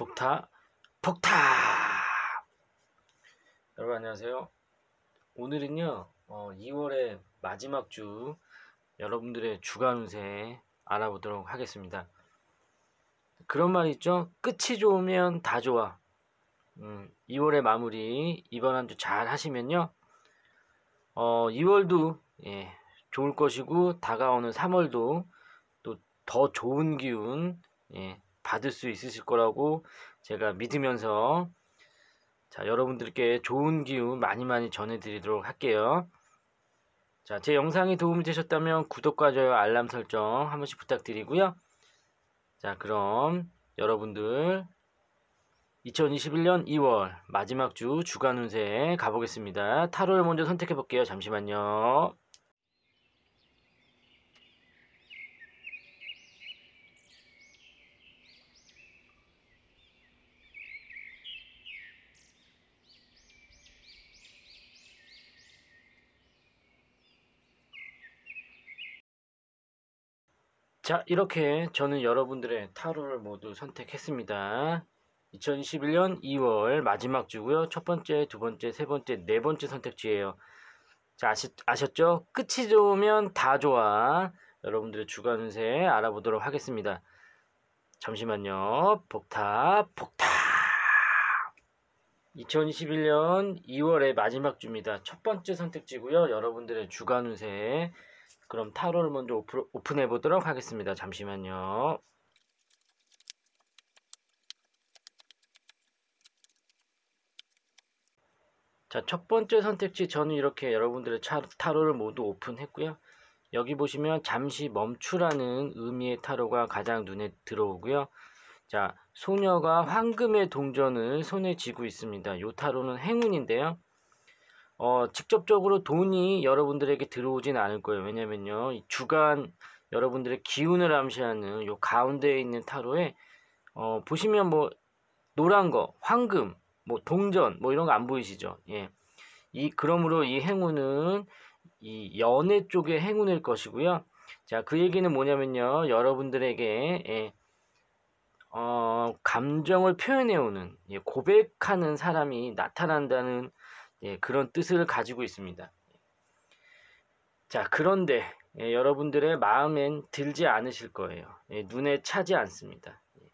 폭타 폭타 여러분 안녕하세요 오늘은요 어, 2월의 마지막 주 여러분들의 주간 운세 알아보도록 하겠습니다 그런 말 있죠 끝이 좋으면 다 좋아 음, 2월의 마무리 이번 한 주 잘 하시면요 어, 2월도 예, 좋을 것이고 다가오는 3월도 또 더 좋은 기운 예, 받을 수 있으실 거라고 제가 믿으면서 자 여러분들께 좋은 기운 많이 많이 전해드리도록 할게요. 자, 제 영상이 도움이 되셨다면 구독과 좋아요, 알람 설정 한 번씩 부탁드리고요. 자, 그럼 여러분들 2021년 2월 마지막 주 주간 운세 가보겠습니다. 타로를 먼저 선택해 볼게요. 잠시만요. 자 이렇게 저는 여러분들의 타로를 모두 선택했습니다. 2021년 2월 마지막 주고요. 첫 번째, 두 번째, 세 번째, 네 번째 선택지예요. 자 아시, 아셨죠? 끝이 좋으면 다 좋아. 여러분들의 주간 운세 알아보도록 하겠습니다. 잠시만요. 복탑, 복탑. 2021년 2월의 마지막 주입니다. 첫 번째 선택지고요. 여러분들의 주간 운세 그럼 타로를 먼저 오픈해 보도록 하겠습니다. 잠시만요. 자, 첫 번째 선택지 저는 이렇게 여러분들의 타로를 모두 오픈했고요. 여기 보시면 잠시 멈추라는 의미의 타로가 가장 눈에 들어오고요. 자, 소녀가 황금의 동전을 손에 쥐고 있습니다. 요 타로는 행운인데요. 어, 직접적으로 돈이 여러분들에게 들어오진 않을 거예요. 왜냐면요. 주간 여러분들의 기운을 암시하는 요 가운데에 있는 타로에 어, 보시면 뭐 노란 거, 황금, 뭐 동전 뭐 이런 거 안 보이시죠? 예. 이 그러므로 이 행운은 이 연애 쪽의 행운일 것이고요. 자, 그 얘기는 뭐냐면요. 여러분들에게 예, 어, 감정을 표현해 오는 예, 고백하는 사람이 나타난다는 예, 그런 뜻을 가지고 있습니다. 자, 그런데 예, 여러분들의 마음엔 들지 않으실 거예요. 예, 눈에 차지 않습니다. 예,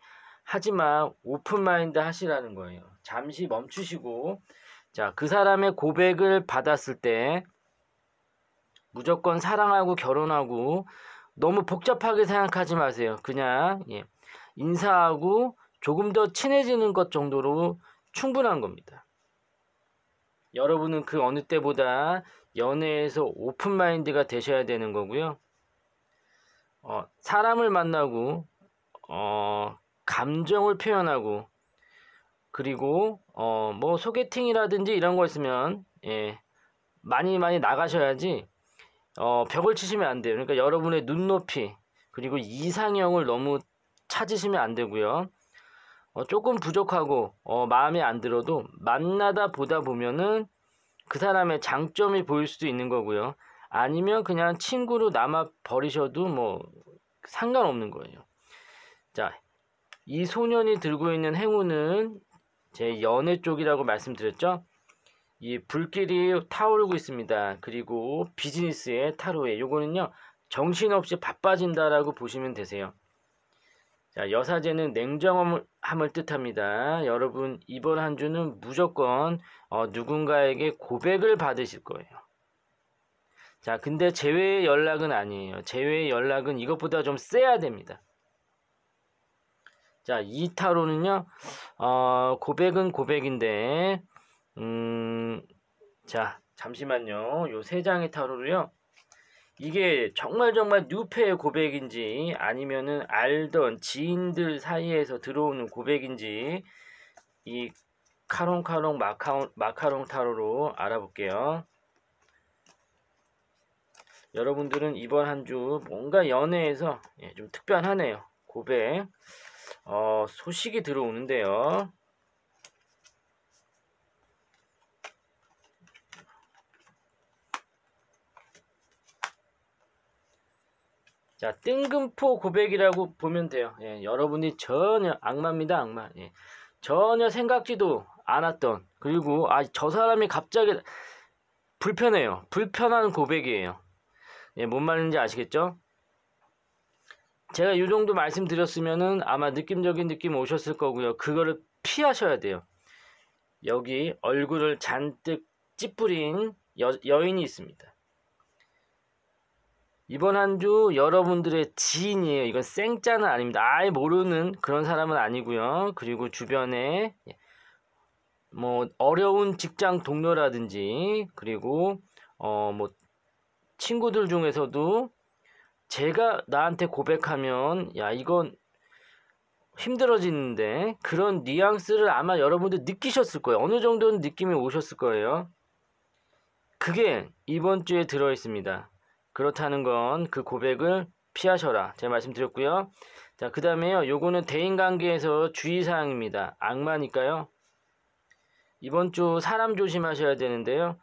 하지만 오픈마인드 하시라는 거예요. 잠시 멈추시고 자, 그 사람의 고백을 받았을 때 무조건 사랑하고 결혼하고 너무 복잡하게 생각하지 마세요. 그냥 예, 인사하고 조금 더 친해지는 것 정도로 충분한 겁니다. 여러분은 그 어느 때보다 연애에서 오픈마인드가 되셔야 되는 거고요. 어, 사람을 만나고 어, 감정을 표현하고 그리고 어, 뭐 소개팅이라든지 이런 거 있으면 예, 많이 많이 나가셔야지 어, 벽을 치시면 안 돼요. 그러니까 여러분의 눈높이 그리고 이상형을 너무 찾으시면 안 되고요. 어, 조금 부족하고 어, 마음에 안 들어도 만나다 보다 보면은 그 사람의 장점이 보일 수도 있는 거고요. 아니면 그냥 친구로 남아 버리셔도 뭐 상관없는 거예요. 자, 이 소년이 들고 있는 행운은 제 연애 쪽이라고 말씀드렸죠. 이 불길이 타오르고 있습니다. 그리고 비즈니스의 타로에 요거는요. 정신없이 바빠진다라고 보시면 되세요. 자, 여사제는 냉정함을 뜻합니다. 여러분 이번 한 주는 무조건 어, 누군가에게 고백을 받으실 거예요. 자, 근데 제외 연락은 아니에요. 제외 연락은 이것보다 좀 세야 됩니다. 자, 이타로는요. 어, 고백은 고백인데 음, 자, 잠시만요. 요 세 장의 타로를요. 이게 정말 정말 뉴페의 고백인지 아니면은 알던 지인들 사이에서 들어오는 고백인지 이 카롱카롱 마카롱, 마카롱 타로로 알아볼게요. 여러분들은 이번 한 주 뭔가 연애에서 예, 좀 특별하네요. 고백 어, 소식이 들어오는데요. 자, 뜬금포 고백이라고 보면 돼요. 예, 여러분이 전혀 악마입니다, 악마. 예, 전혀 생각지도 않았던 그리고 아저 사람이 갑자기 불편해요. 불편한 고백이에요. 예, 뭔 말인지 아시겠죠? 제가 이 정도 말씀드렸으면은 아마 느낌적인 느낌 오셨을 거고요. 그거를 피하셔야 돼요. 여기 얼굴을 잔뜩 찌푸린 여, 여인이 있습니다. 이번 한 주 여러분들의 지인이에요. 이건 생짜는 아닙니다. 아예 모르는 그런 사람은 아니고요. 그리고 주변에 예, 뭐 어려운 직장 동료라든지 그리고 어 뭐 친구들 중에서도 제가 나한테 고백하면 야 이건 힘들어지는데 그런 뉘앙스를 아마 여러분들 느끼셨을 거예요. 어느 정도는 느낌이 오셨을 거예요. 그게 이번 주에 들어 있습니다. 그렇다는 건 그 고백을 피하셔라. 제가 말씀드렸고요. 자, 그 다음에요. 요거는 대인관계에서 주의사항입니다. 악마니까요. 이번 주 사람 조심하셔야 되는데요.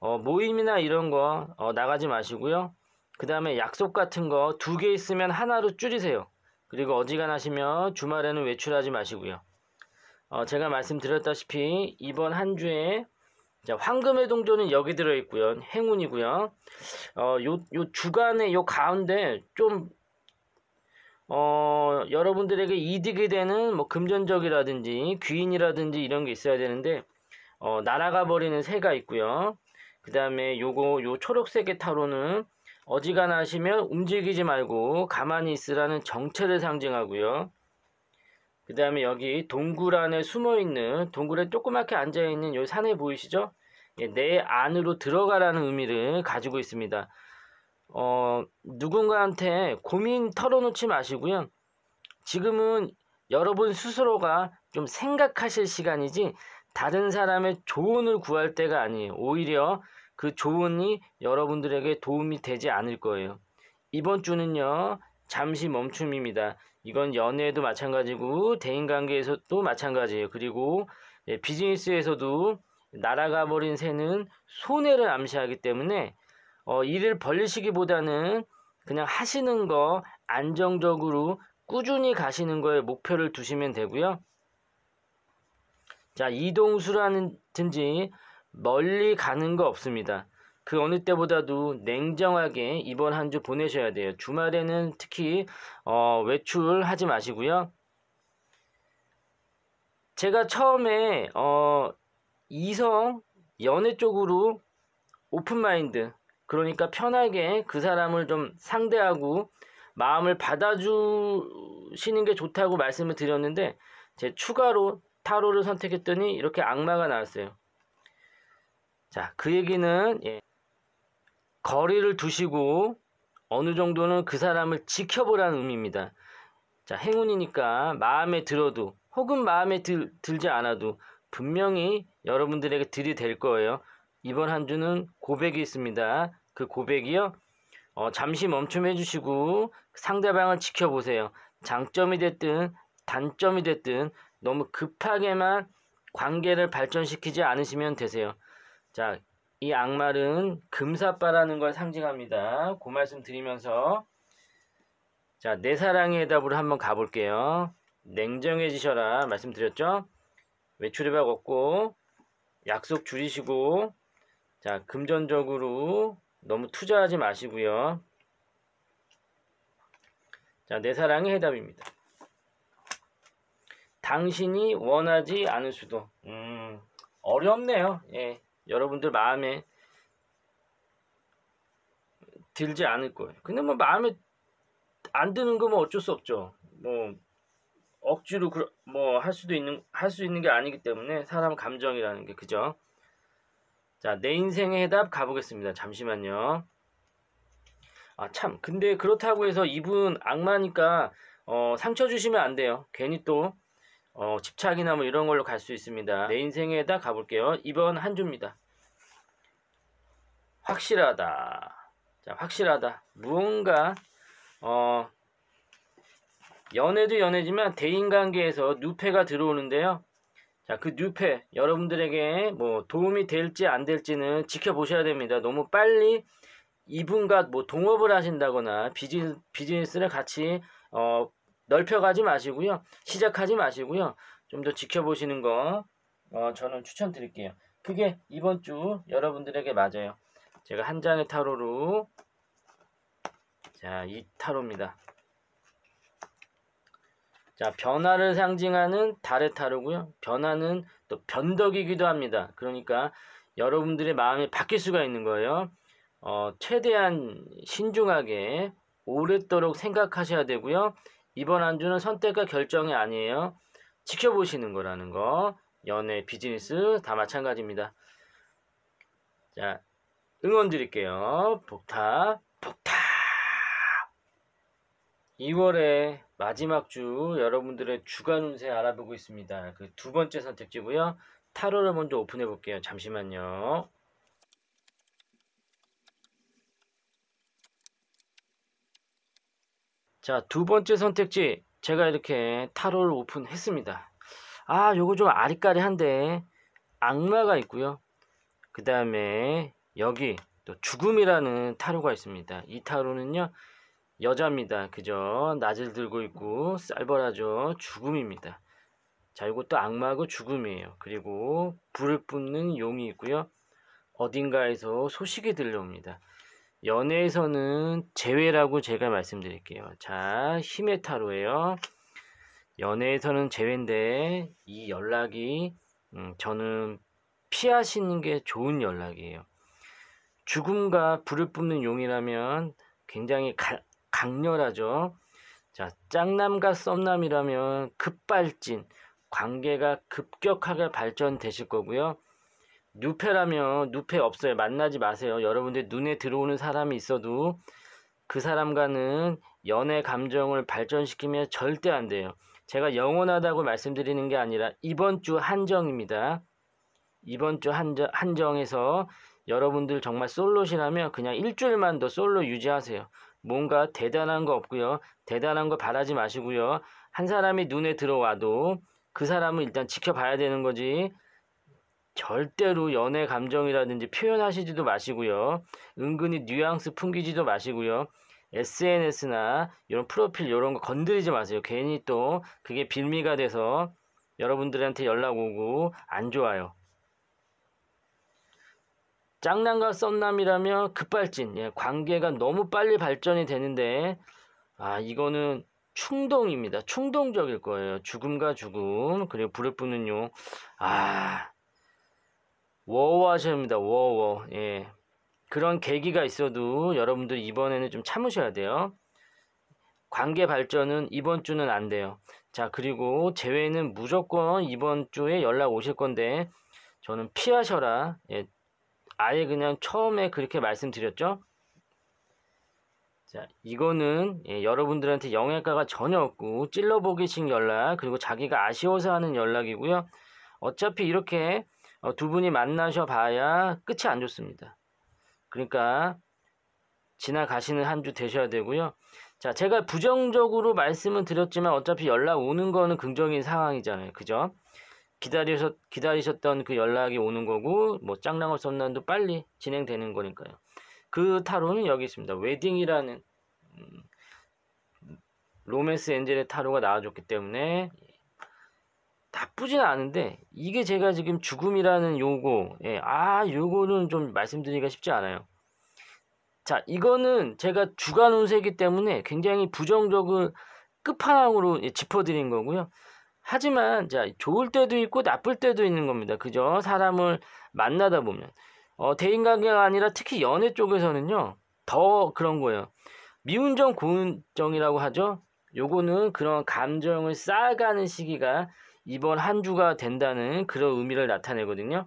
어, 모임이나 이런 거 어, 나가지 마시고요. 그 다음에 약속 같은 거 두 개 있으면 하나로 줄이세요. 그리고 어지간하시면 주말에는 외출하지 마시고요. 어, 제가 말씀드렸다시피 이번 한 주에 자, 황금의 동전은 여기 들어있고요. 행운이고요. 어, 요, 요 주간에 요 가운데 좀 어, 여러분들에게 이득이 되는 뭐 금전적이라든지 귀인이라든지 이런 게 있어야 되는데 어, 날아가 버리는 새가 있고요. 그 다음에 요거 요 초록색의 타로는 어지간하시면 움직이지 말고 가만히 있으라는 정체를 상징하고요. 그 다음에 여기 동굴 안에 숨어있는 동굴에 조그맣게 앉아있는 요 산에 보이시죠? 예, 내 안으로 들어가라는 의미를 가지고 있습니다. 어, 누군가한테 고민 털어놓지 마시고요. 지금은 여러분 스스로가 좀 생각하실 시간이지 다른 사람의 조언을 구할 때가 아니에요. 오히려 그 조언이 여러분들에게 도움이 되지 않을 거예요. 이번 주는요, 잠시 멈춤입니다. 이건 연애도 마찬가지고 대인관계에서도 마찬가지예요. 그리고 예, 비즈니스에서도 날아가 버린 새는 손해를 암시하기 때문에 어, 일을 벌리시기보다는 그냥 하시는 거 안정적으로 꾸준히 가시는 거에 목표를 두시면 되고요. 자 이동수라든지 는 멀리 가는 거 없습니다. 그 어느 때보다도 냉정하게 이번 한 주 보내셔야 돼요. 주말에는 특히 어, 외출하지 마시고요. 제가 처음에 어, 이성 연애 쪽으로 오픈 마인드 그러니까 편하게 그 사람을 좀 상대하고 마음을 받아주시는 게 좋다고 말씀을 드렸는데 제 추가로 타로를 선택했더니 이렇게 악마가 나왔어요. 자, 그 얘기는 예. 거리를 두시고 어느 정도는 그 사람을 지켜보라는 의미입니다. 자, 행운이니까 마음에 들어도 혹은 마음에 들, 들지 않아도 분명히 여러분들에게 들이댈 거예요. 이번 한 주는 고백이 있습니다. 그 고백이요. 어, 잠시 멈춤해 주시고 상대방을 지켜보세요. 장점이 됐든 단점이 됐든 너무 급하게만 관계를 발전시키지 않으시면 되세요. 자, 이 악말은 금사빠라는 걸 상징합니다. 그 말씀 드리면서 자, 내 사랑의 대답으로 한번 가볼게요. 냉정해지셔라 말씀드렸죠? 외출해박 없고 약속 줄이시고 자, 금전적으로 너무 투자하지 마시고요. 자, 내 사랑의 해답입니다. 당신이 원하지 않을 수도. 음, 어렵네요. 예. 여러분들 마음에 들지 않을 거예요. 근데 뭐 마음에 안 드는 거면 뭐 어쩔 수 없죠. 뭐 억지로 뭐 할 수도 있는 할 수 있는 게 아니기 때문에 사람 감정이라는 게 그죠? 자, 내 인생의 해답 가보겠습니다. 잠시만요. 아, 참. 근데 그렇다고 해서 이분 악마니까 어, 상처 주시면 안 돼요. 괜히 또 어, 집착이나 뭐 이런 걸로 갈 수 있습니다. 내 인생에다 가볼게요. 이번 한 주입니다. 확실하다. 자, 확실하다. 무언가 어, 연애도 연애지만 대인관계에서 누패가 들어오는데요. 자, 그 뉴페 여러분들에게 뭐 도움이 될지 안 될지는 지켜보셔야 됩니다. 너무 빨리 이분과 뭐 동업을 하신다거나 비즈니스, 비즈니스를 같이 어, 넓혀가지 마시고요. 시작하지 마시고요. 좀 더 지켜보시는 거 어, 저는 추천드릴게요. 그게 이번 주 여러분들에게 맞아요. 제가 한 장의 타로로 자, 이 타로입니다. 자, 변화를 상징하는 달의 타로고요. 변화는 또 변덕이기도 합니다. 그러니까 여러분들의 마음이 바뀔 수가 있는 거예요. 어, 최대한 신중하게 오랫도록 생각하셔야 되고요. 이번 안주는 선택과 결정이 아니에요. 지켜보시는 거라는 거. 연애, 비즈니스 다 마찬가지입니다. 자, 응원 드릴게요. 복타복타 2월의 마지막 주 여러분들의 주간 운세 알아보고 있습니다. 그 두 번째 선택지고요. 타로를 먼저 오픈해 볼게요. 잠시만요. 자, 두 번째 선택지 제가 이렇게 타로를 오픈했습니다. 아, 요거 좀 아리까리한데 악마가 있고요. 그 다음에 여기 또 죽음이라는 타로가 있습니다. 이 타로는요. 여자입니다. 그죠? 낮을 들고 있고 쌀벌하죠. 죽음입니다. 자, 이것도 악마고 죽음이에요. 그리고 불을 뿜는 용이 있고요. 어딘가에서 소식이 들려옵니다. 연애에서는 제외라고 제가 말씀드릴게요. 자, 힘의 타로예요. 연애에서는 제외인데 이 연락이 음, 저는 피하시는 게 좋은 연락이에요. 죽음과 불을 뿜는 용이라면 굉장히 가, 강렬하죠. 자, 짝남과 썸남이라면 급발진, 관계가 급격하게 발전되실 거고요. 누패라면 누패 없어요. 만나지 마세요. 여러분들 눈에 들어오는 사람이 있어도 그 사람과는 연애 감정을 발전시키면 절대 안 돼요. 제가 영원하다고 말씀드리는 게 아니라 이번 주 한정입니다. 이번 주 한정, 한정에서 여러분들 정말 솔로시라면 그냥 일주일만 더 솔로 유지하세요. 뭔가 대단한 거 없고요. 대단한 거 바라지 마시고요. 한 사람이 눈에 들어와도 그 사람은 일단 지켜봐야 되는 거지. 절대로 연애 감정이라든지 표현하시지도 마시고요. 은근히 뉘앙스 풍기지도 마시고요. SNS나 이런 프로필 이런 거 건드리지 마세요. 괜히 또 그게 빌미가 돼서 여러분들한테 연락 오고 안 좋아요. 짱남과 썸남이라면 급발진, 예, 관계가 너무 빨리 발전이 되는데 아 이거는 충동입니다. 충동적일 거예요. 죽음과 죽음 그리고 불을 뿜는 용. 아 워워 하셔야 합니다. 워워. 예. 그런 계기가 있어도 여러분들 이번에는 좀 참으셔야 돼요. 관계 발전은 이번 주는 안 돼요. 자, 그리고 제외는 무조건 이번 주에 연락 오실 건데 저는 피하셔라. 예. 아예 그냥 처음에 그렇게 말씀드렸죠. 자, 이거는 예, 여러분들한테 영향가가 전혀 없고 찔러보기식 연락 그리고 자기가 아쉬워서 하는 연락이고요. 어차피 이렇게 어, 두 분이 만나셔 봐야 끝이 안 좋습니다. 그러니까 지나가시는 한 주 되셔야 되고요. 자, 제가 부정적으로 말씀은 드렸지만 어차피 연락 오는 거는 긍정인 상황이잖아요. 그죠? 기다리셨, 기다리셨던 그 연락이 오는 거고, 뭐, 짱랑어 썼는데 빨리 진행되는 거니까요. 그 타로는 여기 있습니다. 웨딩이라는, 음, 로맨스 엔젤의 타로가 나와줬기 때문에, 나쁘진 않은데 이게 제가 지금 죽음이라는 요거 예, 아 요거는 좀 말씀드리기가 쉽지 않아요 자 이거는 제가 주간 운세이기 때문에 굉장히 부정적인 끝판왕으로 예, 짚어드린 거고요 하지만 자 좋을 때도 있고 나쁠 때도 있는 겁니다 그죠 사람을 만나다 보면 어, 대인관계가 아니라 특히 연애 쪽에서는요 더 그런 거예요 미운 정 고운 정이라고 하죠 요거는 그런 감정을 쌓아가는 시기가 이번 한 주가 된다는 그런 의미를 나타내거든요.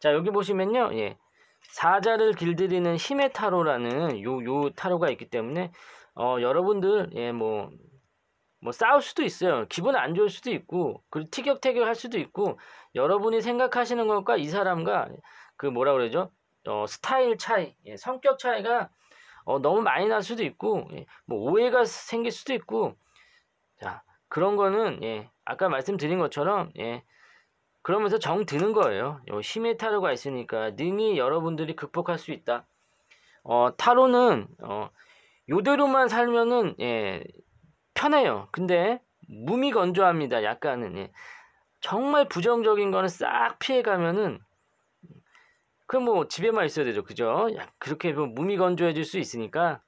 자, 여기 보시면요. 예. 사자를 길들이는 힘의 타로라는 요, 요 타로가 있기 때문에, 어, 여러분들, 예, 뭐, 뭐 싸울 수도 있어요. 기분 안 좋을 수도 있고, 그리고 티격태격 할 수도 있고, 여러분이 생각하시는 것과 이 사람과 그 뭐라 그러죠? 어, 스타일 차이, 예, 성격 차이가 어, 너무 많이 날 수도 있고, 예, 뭐 오해가 생길 수도 있고, 자, 그런 거는 예, 아까 말씀드린 것처럼 예, 그러면서 정 드는 거예요. 힘의 타로가 있으니까 능히 여러분들이 극복할 수 있다. 어, 타로는 어, 요대로만 살면은 예, 편해요. 근데 몸이 건조합니다. 약간은 예. 정말 부정적인 거는 싹 피해가면은 그럼 뭐 집에만 있어야 되죠, 그죠? 그렇게 몸이 건조해질 수 있으니까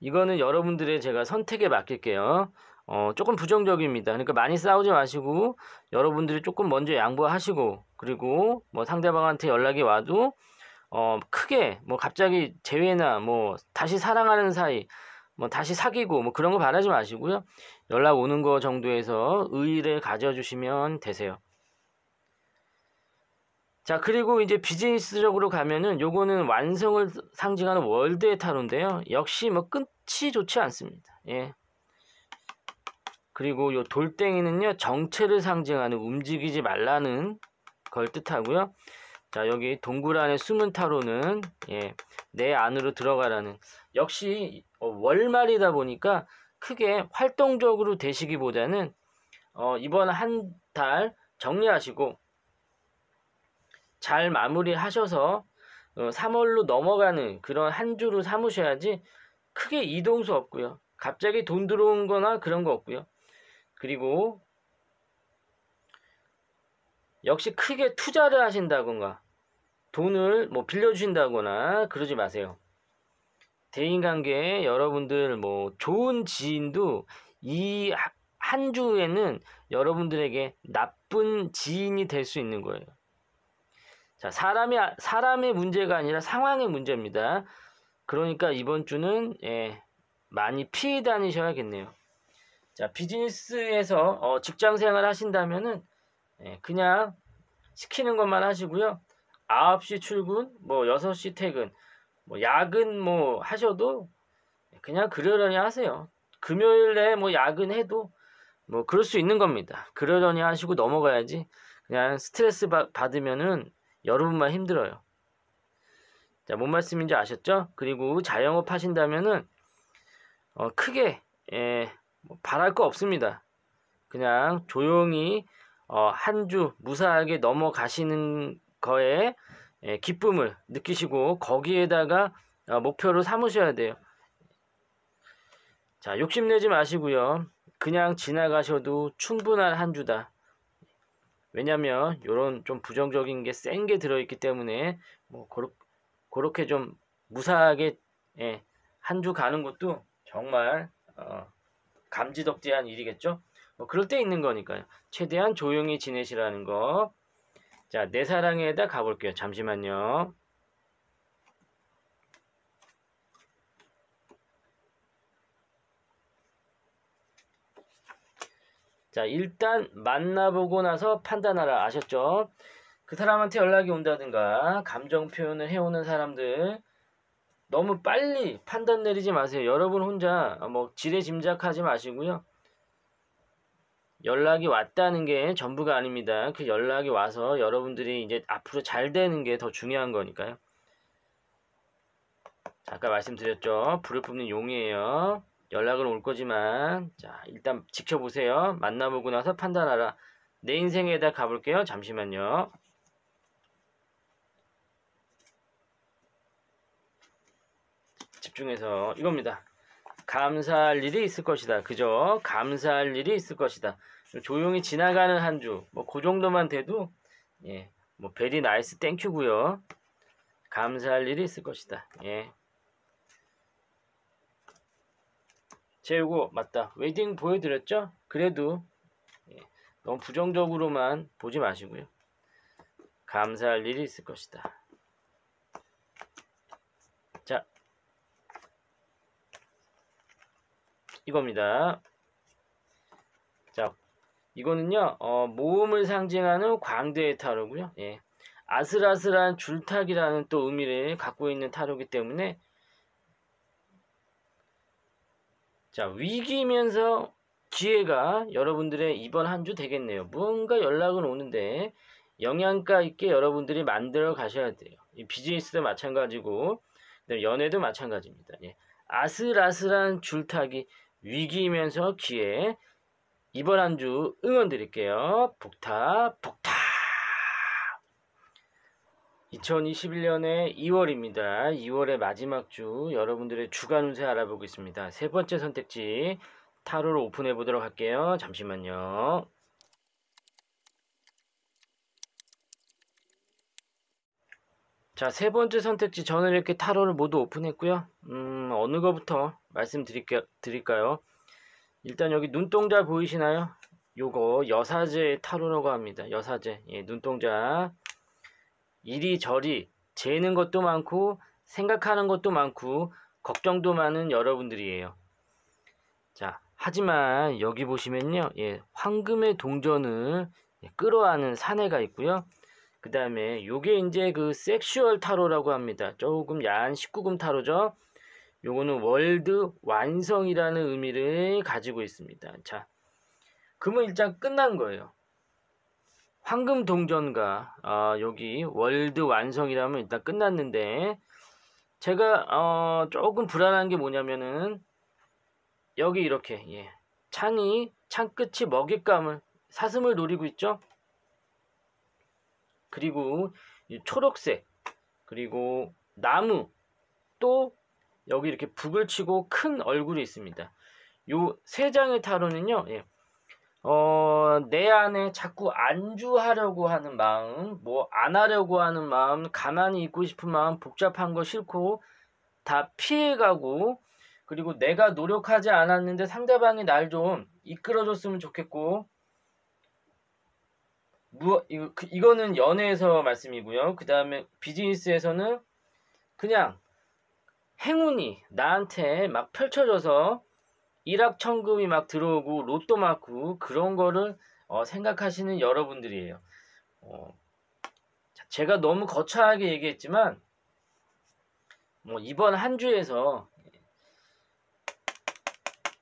이거는 여러분들의 제가 선택에 맡길게요. 어, 조금 부정적입니다. 그러니까 많이 싸우지 마시고 여러분들이 조금 먼저 양보하시고 그리고 뭐 상대방한테 연락이 와도 어, 크게 뭐 갑자기 재회나 뭐 다시 사랑하는 사이 뭐 다시 사귀고 뭐 그런 거 바라지 마시고요. 연락 오는 거 정도에서 의의를 가져주시면 되세요. 자 그리고 이제 비즈니스적으로 가면은 요거는 완성을 상징하는 월드의 타로인데요 역시 뭐 끝이 좋지 않습니다 예 그리고 요 돌덩이는요 정체를 상징하는 움직이지 말라는 걸 뜻하고요 자 여기 동굴 안에 숨은 타로는 예, 내 안으로 들어가라는 역시 어, 월말이다 보니까 크게 활동적으로 되시기보다는 어, 이번 한 달 정리하시고 잘 마무리하셔서 3월로 어, 넘어가는 그런 한 주를 삼으셔야지 크게 이동수 없고요. 갑자기 돈 들어온 거나 그런 거 없고요. 그리고 역시 크게 투자를 하신다거나 돈을 뭐 빌려주신다거나 그러지 마세요. 대인관계 에 여러분들 뭐 좋은 지인도 이 한 주에는 여러분들에게 나쁜 지인이 될 수 있는 거예요. 자, 사람이 아, 사람의 문제가 아니라 상황의 문제입니다. 그러니까 이번 주는 예, 많이 피해 다니셔야겠네요. 자, 비즈니스에서 어, 직장 생활 하신다면은 예, 그냥 시키는 것만 하시고요. 9시 출근, 뭐 6시 퇴근, 뭐 야근 뭐 하셔도 그냥 그러려니 하세요. 금요일에 뭐 야근해도 뭐 그럴 수 있는 겁니다. 그러려니 하시고 넘어가야지. 그냥 스트레스 받으면은 여러분만 힘들어요. 자, 뭔 말씀인지 아셨죠? 그리고 자영업 하신다면은 어, 크게 예, 뭐 바랄 거 없습니다. 그냥 조용히 어, 한 주 무사하게 넘어가시는 거에 예, 기쁨을 느끼시고 거기에다가 어, 목표를 삼으셔야 돼요. 자, 욕심내지 마시고요. 그냥 지나가셔도 충분한 한 주다. 왜냐면 이런 좀 부정적인 게 센 게 들어있기 때문에 뭐 고로, 그렇게 좀 무사하게 예, 한 주 가는 것도 정말 어, 감지덕지한 일이겠죠. 뭐 그럴 때 있는 거니까요. 최대한 조용히 지내시라는 거. 자, 내 사랑에다 가볼게요. 잠시만요. 자 일단 만나보고 나서 판단하라 아셨죠? 그 사람한테 연락이 온다든가 감정 표현을 해오는 사람들 너무 빨리 판단 내리지 마세요. 여러분 혼자 아, 뭐 지레 짐작하지 마시고요. 연락이 왔다는 게 전부가 아닙니다. 그 연락이 와서 여러분들이 이제 앞으로 잘 되는 게 더 중요한 거니까요. 아까 말씀드렸죠. 불을 뿜는 용이에요. 연락은 올 거지만 자 일단 지켜보세요. 만나보고 나서 판단하라. 내 인생에다 가볼게요. 잠시만요. 집중해서 이겁니다. 감사할 일이 있을 것이다. 그죠? 감사할 일이 있을 것이다. 조용히 지나가는 한 주. 뭐 그 정도만 돼도 예. 뭐 베리 나이스 땡큐고요. 감사할 일이 있을 것이다. 예. 재우고 맞다. 웨딩 보여드렸죠? 그래도 예, 너무 부정적으로만 보지 마시고요. 감사할 일이 있을 것이다. 자, 이겁니다. 자, 이거는요, 어, 모음을 상징하는 광대의 타로고요. 예. 아슬아슬한 줄타기라는 또 의미를 갖고 있는 타로기 때문에 자 위기면서 기회가 여러분들의 이번 한 주 되겠네요. 뭔가 연락은 오는데 영양가 있게 여러분들이 만들어 가셔야 돼요. 비즈니스도 마찬가지고 연애도 마찬가지입니다. 예. 아슬아슬한 줄타기 위기면서 기회 이번 한 주 응원 드릴게요. 북타 북타 2021년의 2월입니다. 2월의 마지막 주 여러분들의 주간 운세 알아보고있습니다세 번째 선택지 타로를 오픈해 보도록 할게요. 잠시만요. 자, 세 번째 선택지 저는 이렇게 타로를 모두 오픈했고요. 음, 어느 거부터 말씀드릴까 드릴까요? 일단 여기 눈동자 보이시나요? 요거 여사제 타로라고 합니다. 여사제. 예, 눈동자. 이리저리 재는 것도 많고 생각하는 것도 많고 걱정도 많은 여러분들이에요. 자, 하지만 여기 보시면요. 예, 황금의 동전을 예, 끌어안은 사내가 있고요. 그 다음에 요게 이제 그 섹슈얼 타로라고 합니다. 조금 야한 19금 타로죠. 요거는 월드 완성이라는 의미를 가지고 있습니다. 자, 금은 일단 끝난 거예요. 황금 동전과 어, 여기 월드 완성이라면 일단 끝났는데 제가 어, 조금 불안한 게 뭐냐면은 여기 이렇게 예. 창이 창 끝이 먹잇감을 사슴을 노리고 있죠. 그리고 초록색 그리고 나무 또 여기 이렇게 북을 치고 큰 얼굴이 있습니다. 요 세 장의 타로는요. 예. 어, 내 안에 자꾸 안주하려고 하는 마음, 뭐 안 하려고 하는 마음, 가만히 있고 싶은 마음, 복잡한 거 싫고 다 피해가고 그리고 내가 노력하지 않았는데 상대방이 날 좀 이끌어줬으면 좋겠고 무, 이거, 그, 이거는 연애에서 말씀이고요. 그 다음에 비즈니스에서는 그냥 행운이 나한테 막 펼쳐져서 일확천금이 막 들어오고 로또 맞고 그런 거를 어, 생각하시는 여러분들이에요. 어, 제가 너무 거창하게 얘기했지만 뭐 이번 한 주에서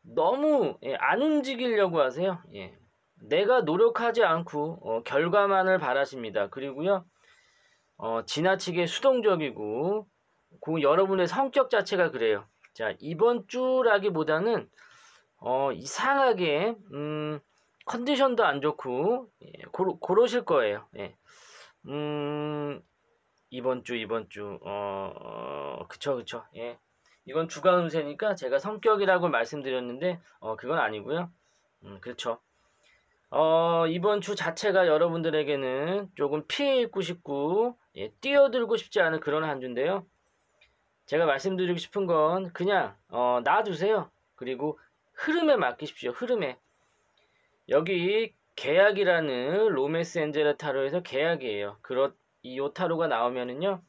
너무 예, 안 움직이려고 하세요. 예. 내가 노력하지 않고 어, 결과만을 바라십니다. 그리고요 어, 지나치게 수동적이고 그 여러분의 성격 자체가 그래요. 자 이번 주라기보다는 어, 이상하게 음, 컨디션도 안 좋고 예, 고르 고러실 거예요. 예. 음, 이번 주 이번 주 어, 어 그쵸 그쵸. 예. 이건 주간 운세니까 제가 성격이라고 말씀드렸는데 어, 그건 아니고요. 음, 그쵸 그렇죠. 어, 이번 주 자체가 여러분들에게는 조금 피해 입고 싶고 예, 뛰어들고 싶지 않은 그런 한 주인데요. 제가 말씀드리고 싶은 건 그냥 어, 놔두세요. 그리고 흐름에 맡기십시오. 흐름에. 여기 계약이라는 로맨스 엔젤라 타로에서 계약이에요. 그렇 이 타로가 나오면은요.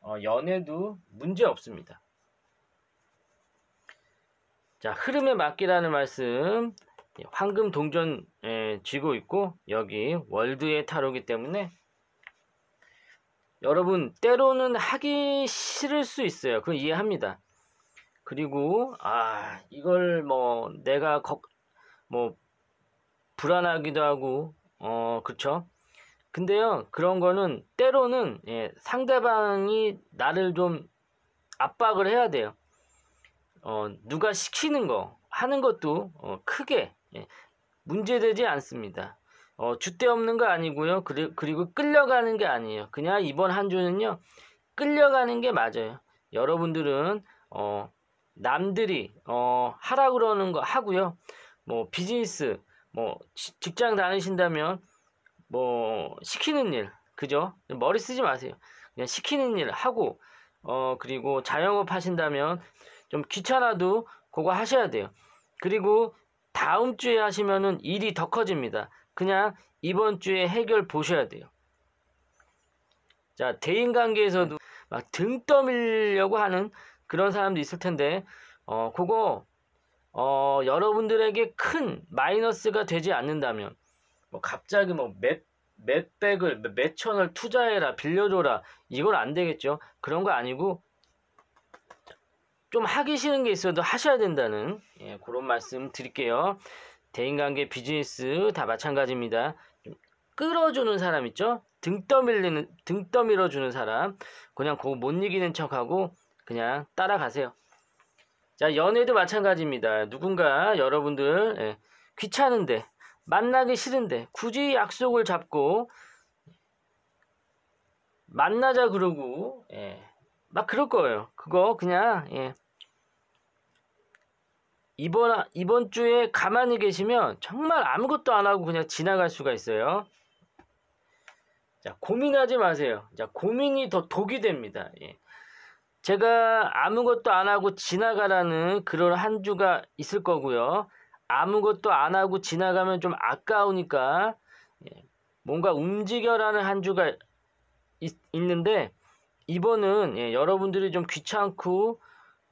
어, 연애도 문제 없습니다. 자, 흐름에 맡기라는 말씀. 예, 황금 동전 에, 예, 쥐고 있고 여기 월드의 타로기 때문에 여러분 때로는 하기 싫을 수 있어요. 그건 이해합니다. 그리고 아 이걸 뭐 내가 거, 뭐 불안하기도 하고 어 그쵸 근데요 그런 거는 때로는 예, 상대방이 나를 좀 압박을 해야 돼요 어 누가 시키는 거 하는 것도 어, 크게 예, 문제되지 않습니다 어, 주대 없는 거 아니고요 그리, 그리고 끌려가는 게 아니에요 그냥 이번 한 주는요 끌려가는 게 맞아요 여러분들은 어 남들이 어, 하라 그러는 거 하고요. 뭐 비즈니스 뭐 직장 다니신다면 뭐 시키는 일 그죠? 머리 쓰지 마세요. 그냥 시키는 일 하고 어 그리고 자영업 하신다면 좀 귀찮아도 그거 하셔야 돼요. 그리고 다음 주에 하시면은 일이 더 커집니다. 그냥 이번 주에 해결 보셔야 돼요. 자, 대인 관계에서도 막 등 떠밀려고 하는 그런 사람도 있을 텐데 어 그거 어 여러분들에게 큰 마이너스가 되지 않는다면 뭐 갑자기 뭐몇 몇백을 몇천을 투자해라 빌려줘라 이걸안 되겠죠 그런 거 아니고 좀 하기 싫은 게 있어도 하셔야 된다는 예, 그런 말씀 드릴게요 대인관계 비즈니스 다 마찬가지입니다 좀 끌어주는 사람 있죠 등 떠밀리는 등 떠밀어주는 사람 그냥 그거 못 이기는 척하고 그냥 따라가세요. 자, 연애도 마찬가지입니다. 누군가 여러분들 예, 귀찮은데 만나기 싫은데 굳이 약속을 잡고 만나자 그러고 예, 막 그럴 거예요. 그거 그냥 예, 이번 이번 주에 가만히 계시면 정말 아무것도 안 하고 그냥 지나갈 수가 있어요. 자 고민하지 마세요. 자 고민이 더 독이 됩니다. 예. 제가 아무것도 안 하고 지나가라는 그런 한 주가 있을 거고요. 아무것도 안 하고 지나가면 좀 아까우니까 예, 뭔가 움직여라는 한 주가 있, 는데 이번은 예, 여러분들이 좀 귀찮고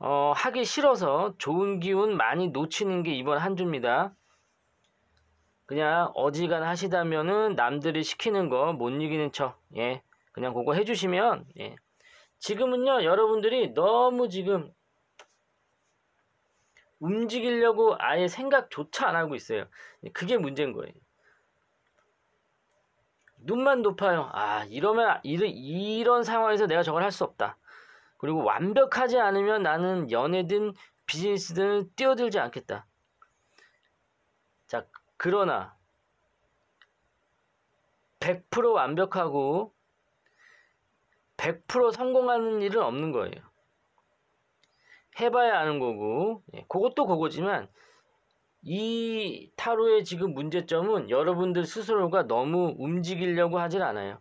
어, 하기 싫어서 좋은 기운 많이 놓치는 게 이번 한 주입니다. 그냥 어지간하시다면은 남들이 시키는 거 못 이기는 척, 예, 그냥 그거 해주시면, 예, 지금은요, 여러분들이 너무 지금 움직이려고 아예 생각조차 안 하고 있어요. 그게 문제인 거예요. 눈만 높아요. 아, 이러면, 이런, 이런 상황에서 내가 저걸 할 수 없다. 그리고 완벽하지 않으면 나는 연애든 비즈니스든 뛰어들지 않겠다. 자, 그러나, 100% 완벽하고 100% 성공하는 일은 없는 거예요. 해봐야 아는 거고 예, 그것도 그거지만 이 타로의 지금 문제점은 여러분들 스스로가 너무 움직이려고 하질 않아요.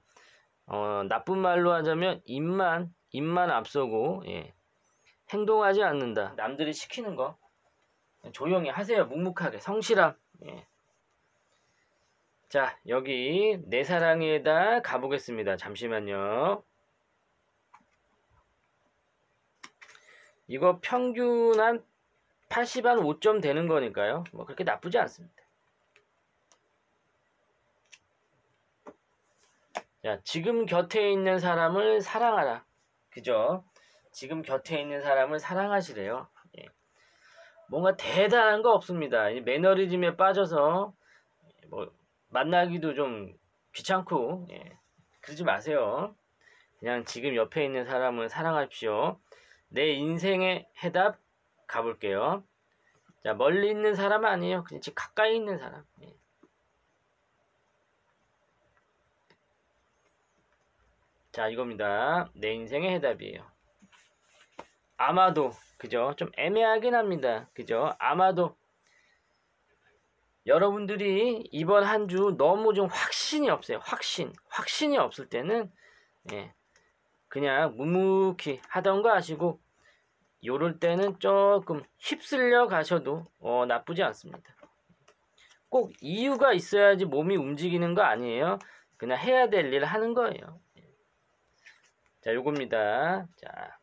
어, 나쁜 말로 하자면 입만 입만 앞서고 예, 행동하지 않는다. 남들이 시키는 거 조용히 하세요. 묵묵하게 성실함. 예. 자 여기 내 사랑에다 가보겠습니다. 잠시만요. 이거 평균 한 80, 한 5점 되는 거니까요. 뭐 그렇게 나쁘지 않습니다. 자, 지금 곁에 있는 사람을 사랑하라. 그죠? 지금 곁에 있는 사람을 사랑하시래요. 예. 뭔가 대단한 거 없습니다. 매너리즘에 빠져서 뭐 만나기도 좀 귀찮고 예. 그러지 마세요. 그냥 지금 옆에 있는 사람을 사랑하십시오. 내 인생의 해답 가볼게요. 자, 멀리 있는 사람 아니에요. 그냥 지금 가까이 있는 사람. 예. 자, 이겁니다. 내 인생의 해답이에요. 아마도, 그죠? 좀 애매하긴 합니다. 그죠? 아마도. 여러분들이 이번 한 주 너무 좀 확신이 없어요. 확신. 확신이 없을 때는, 예. 그냥 묵묵히 하던거 하시고 요럴 때는 조금 휩쓸려 가셔도 어, 나쁘지 않습니다. 꼭 이유가 있어야지 몸이 움직이는 거 아니에요. 그냥 해야 될 일을 하는 거예요. 자, 요겁니다. 자,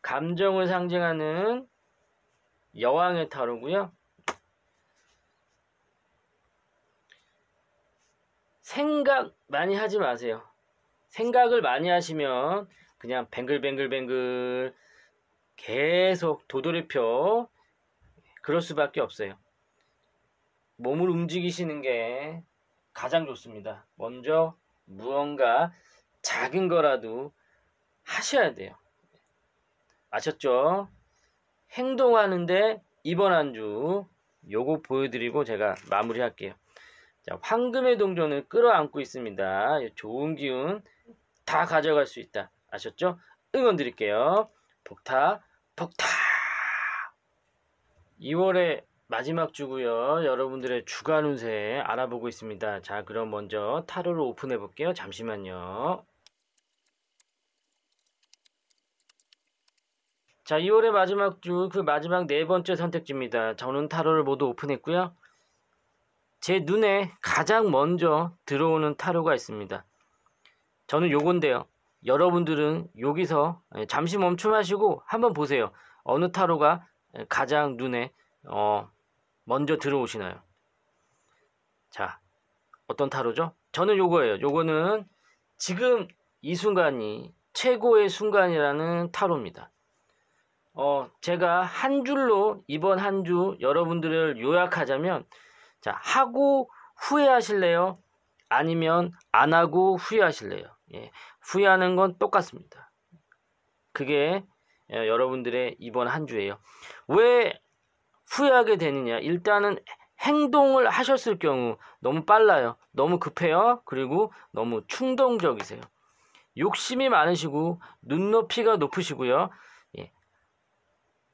감정을 상징하는 여왕의 타로고요. 생각 많이 하지 마세요. 생각을 많이 하시면 그냥 뱅글뱅글뱅글 계속 도돌이표 그럴 수밖에 없어요. 몸을 움직이시는 게 가장 좋습니다. 먼저 무언가 작은 거라도 하셔야 돼요. 아셨죠? 행동하는데 이번 한 주 요거 보여드리고 제가 마무리할게요. 자, 황금의 동전을 끌어안고 있습니다. 좋은 기운 다 가져갈 수 있다. 아셨죠? 응원 드릴게요. 폭타, 폭타! 2월의 마지막 주고요. 여러분들의 주간 운세 알아보고 있습니다. 자, 그럼 먼저 타로를 오픈해 볼게요. 잠시만요. 자, 2월의 마지막 주, 그 마지막 네 번째 선택지입니다. 저는 타로를 모두 오픈했고요. 제 눈에 가장 먼저 들어오는 타로가 있습니다. 저는 요건데요. 여러분들은 여기서 예, 잠시 멈춤하시고 한번 보세요. 어느 타로가 예, 가장 눈에 어 먼저 들어오시나요? 자, 어떤 타로죠? 저는 요거예요. 요거는 지금 이 순간이 최고의 순간이라는 타로입니다. 어, 제가 한 줄로 이번 한 주 여러분들을 요약하자면 자, 하고 후회하실래요? 아니면 안 하고 후회하실래요? 예, 후회하는 건 똑같습니다. 그게 예, 여러분들의 이번 한 주예요. 왜 후회하게 되느냐? 일단은 행동을 하셨을 경우 너무 빨라요. 너무 급해요. 그리고 너무 충동적이세요. 욕심이 많으시고 눈높이가 높으시고요. 예.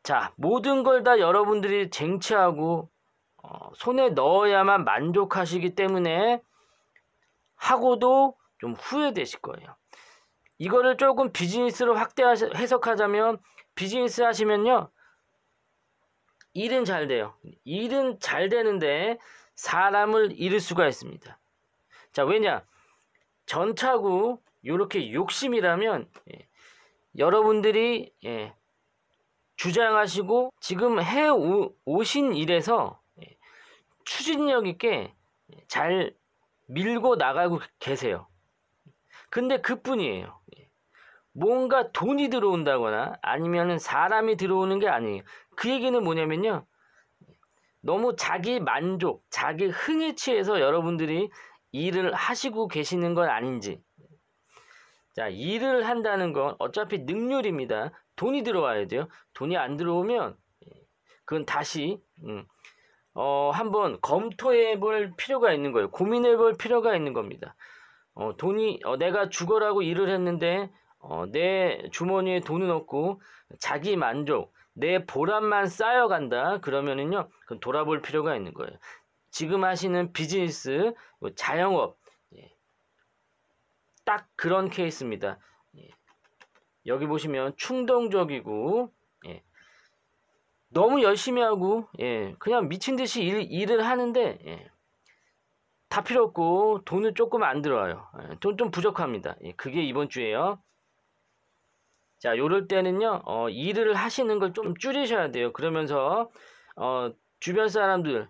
자, 모든 걸 다 여러분들이 쟁취하고 어, 손에 넣어야만 만족하시기 때문에 하고도 좀 후회되실 거예요. 이거를 조금 비즈니스로 확대 해석하자면 비즈니스 하시면요. 일은 잘 돼요. 일은 잘 되는데 사람을 잃을 수가 있습니다. 자, 왜냐? 전차구 이렇게 욕심이라면 예, 여러분들이 예, 주장하시고 지금 해 오신 일에서 예, 추진력 있게 잘 밀고 나가고 계세요. 근데 그뿐이에요. 뭔가 돈이 들어온다거나 아니면 사람이 들어오는 게 아니에요. 그 얘기는 뭐냐면요. 너무 자기 만족, 자기 흥에 취해서 여러분들이 일을 하시고 계시는 건 아닌지. 자, 일을 한다는 건 어차피 능률입니다. 돈이 들어와야 돼요. 돈이 안 들어오면 그건 다시 음, 어, 한번 검토해 볼 필요가 있는 거예요. 고민해 볼 필요가 있는 겁니다. 어, 돈이 어, 내가 죽어라고 일을 했는데 어, 내 주머니에 돈은 없고 자기 만족, 내 보람만 쌓여간다. 그러면은요, 그 돌아볼 필요가 있는 거예요. 지금 하시는 비즈니스, 뭐 자영업, 예. 딱 그런 케이스입니다. 예. 여기 보시면 충동적이고 예. 너무 열심히 하고 예. 그냥 미친 듯이 일, 일을 하는데 예. 다 필요 없고 돈을 조금 안 들어요. 와돈좀 예, 부족합니다. 예, 그게 이번 주에요. 자, 요럴 때는요. 어, 일을 하시는 걸 좀 줄이셔야 돼요. 그러면서 어, 주변 사람들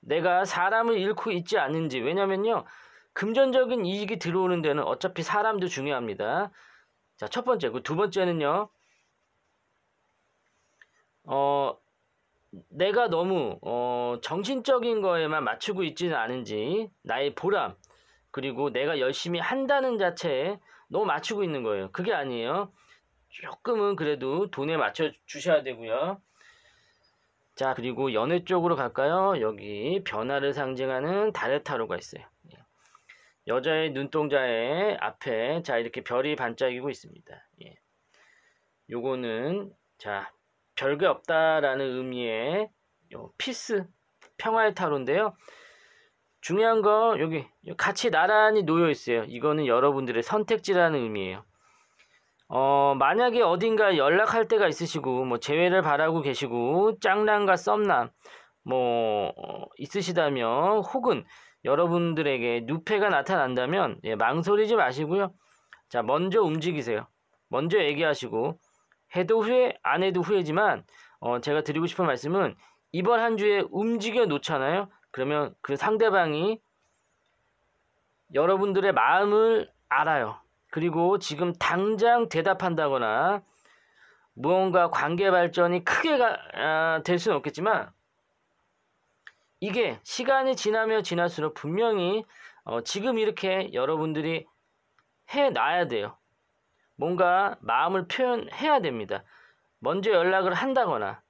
내가 사람을 잃고 있지 않은지 왜냐면요. 금전적인 이익이 들어오는 데는 어차피 사람도 중요합니다. 자, 첫 번째. 그두 번째는요. 어, 내가 너무 어, 정신적인 거에만 맞추고 있지는 않은지 나의 보람 그리고 내가 열심히 한다는 자체에 너무 맞추고 있는 거예요. 그게 아니에요. 조금은 그래도 돈에 맞춰 주셔야 되고요. 자 그리고 연애 쪽으로 갈까요? 여기 변화를 상징하는 달의 타로가 있어요. 예. 여자의 눈동자의 앞에 자 이렇게 별이 반짝이고 있습니다. 예. 요거는 자 별게 없다라는 의미의 요 피스 평화의 타로인데요. 중요한 건 여기 같이 나란히 놓여 있어요. 이거는 여러분들의 선택지라는 의미예요. 어, 만약에 어딘가 연락할 때가 있으시고 뭐 재회를 바라고 계시고 짱남과 썸남 뭐 어, 있으시다면 혹은 여러분들에게 누패가 나타난다면 예, 망설이지 마시고요. 자, 먼저 움직이세요. 먼저 얘기하시고 해도 후회 안 해도 후회지만 어, 제가 드리고 싶은 말씀은 이번 한 주에 움직여 놓잖아요. 그러면 그 상대방이 여러분들의 마음을 알아요. 그리고 지금 당장 대답한다거나 무언가 관계 발전이 크게 가, 아, 될 수는 없겠지만 이게 시간이 지나며 지날수록 분명히 어, 지금 이렇게 여러분들이 해놔야 돼요. 뭔가 마음을 표현해야 됩니다. 먼저 연락을 한다거나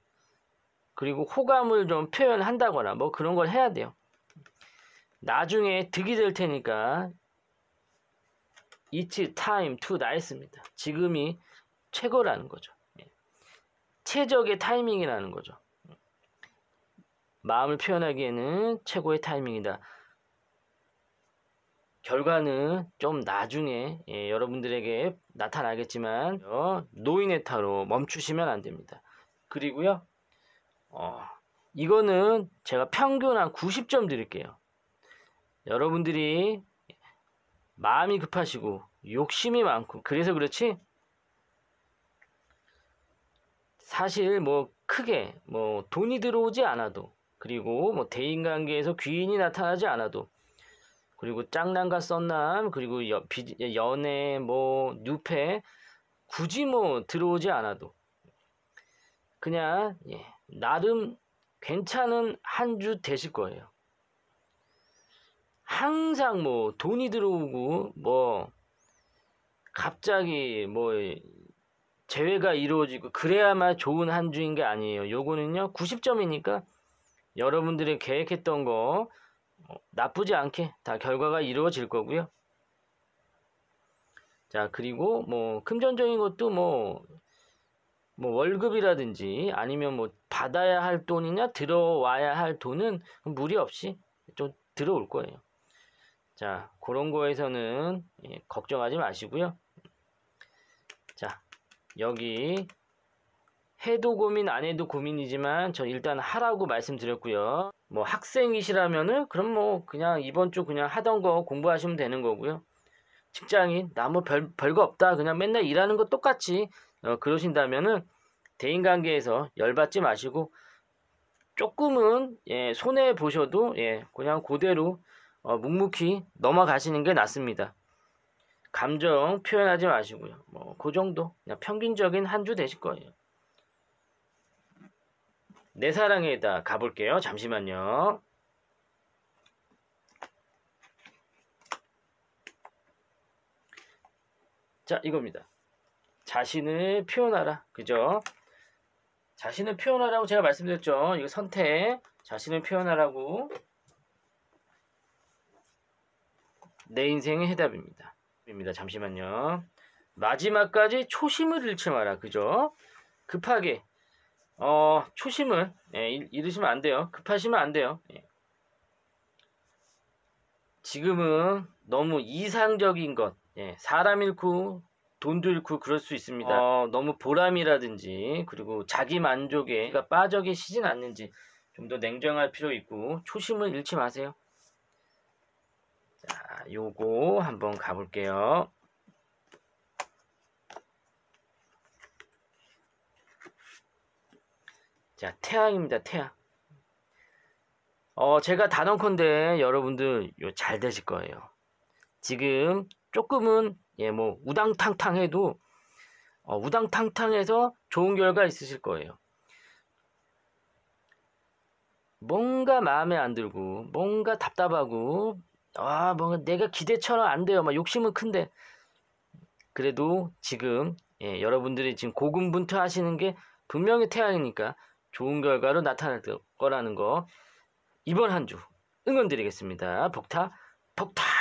그리고 호감을 좀 표현한다거나 뭐 그런 걸 해야 돼요. 나중에 득이 될 테니까 It's time to now입니다. 지금이 최고라는 거죠. 예. 최적의 타이밍이라는 거죠. 마음을 표현하기에는 최고의 타이밍이다. 결과는 좀 나중에 예, 여러분들에게 나타나겠지만 어, 노인의 타로 멈추시면 안 됩니다. 그리고요. 어, 이거는 제가 평균 한 90점 드릴게요. 여러분들이 마음이 급하시고 욕심이 많고 그래서 그렇지 사실 뭐 크게 뭐 돈이 들어오지 않아도 그리고 뭐 대인관계에서 귀인이 나타나지 않아도 그리고 짝남과 썬남 그리고 여, 비, 연애 뭐 뉴페 굳이 뭐 들어오지 않아도 그냥 예, 나름 괜찮은 한 주 되실 거예요. 항상 뭐 돈이 들어오고 뭐 갑자기 뭐 재회가 이루어지고 그래야만 좋은 한 주인 게 아니에요. 요거는요 90점이니까 여러분들이 계획했던 거 뭐, 나쁘지 않게 다 결과가 이루어질 거고요. 자, 그리고 뭐 금전적인 것도 뭐뭐 뭐 월급이라든지 아니면 뭐 받아야 할 돈이냐 들어와야 할 돈은 무리 없이 좀 들어올 거예요. 자, 그런 거에서는 예, 걱정하지 마시고요. 자, 여기 해도 고민 안 해도 고민이지만 저 일단 하라고 말씀드렸고요. 뭐 학생이시라면은 그럼 뭐 그냥 이번 주 그냥 하던 거 공부하시면 되는 거고요. 직장인 나 뭐별 별거 없다 그냥 맨날 일하는 거 똑같이 어, 그러신다면은 대인관계에서 열받지 마시고 조금은 예, 손해 보셔도 예, 그냥 그대로 어, 묵묵히 넘어가시는 게 낫습니다. 감정 표현하지 마시고요. 뭐 그 정도 그냥 평균적인 한 주 되실 거예요. 내 사랑에다 가볼게요. 잠시만요. 자, 이겁니다. 자신을 표현하라. 그죠? 자신을 표현하라고 제가 말씀드렸죠. 이거 선택. 자신을 표현하라고. 내 인생의 해답입니다. 입니다. 잠시만요. 마지막까지 초심을 잃지 마라. 그죠? 급하게 어, 초심은 예, 잃으시면 안 돼요. 급하시면 안 돼요. 예. 지금은 너무 이상적인 것, 예, 사람 잃고 돈도 잃고 그럴 수 있습니다. 어, 너무 보람이라든지 그리고 자기 만족에 빠져 계시진 않는지 좀 더 냉정할 필요 있고 초심을 잃지 마세요. 자, 요거 한번 가볼게요. 자, 태양입니다. 태양. 어, 제가 단언컨대 여러분들 요 잘 되실 거예요. 지금 조금은 예, 뭐 우당탕탕 해도 어, 우당탕탕해서 좋은 결과 있으실 거예요. 뭔가 마음에 안 들고 뭔가 답답하고 아, 뭔가 내가 기대처럼 안 돼요. 막 욕심은 큰데 그래도 지금 예, 여러분들이 지금 고군분투 하시는 게 분명히 태양이니까 좋은 결과로 나타날 거라는 거 이번 한 주 응원드리겠습니다. 복타 복타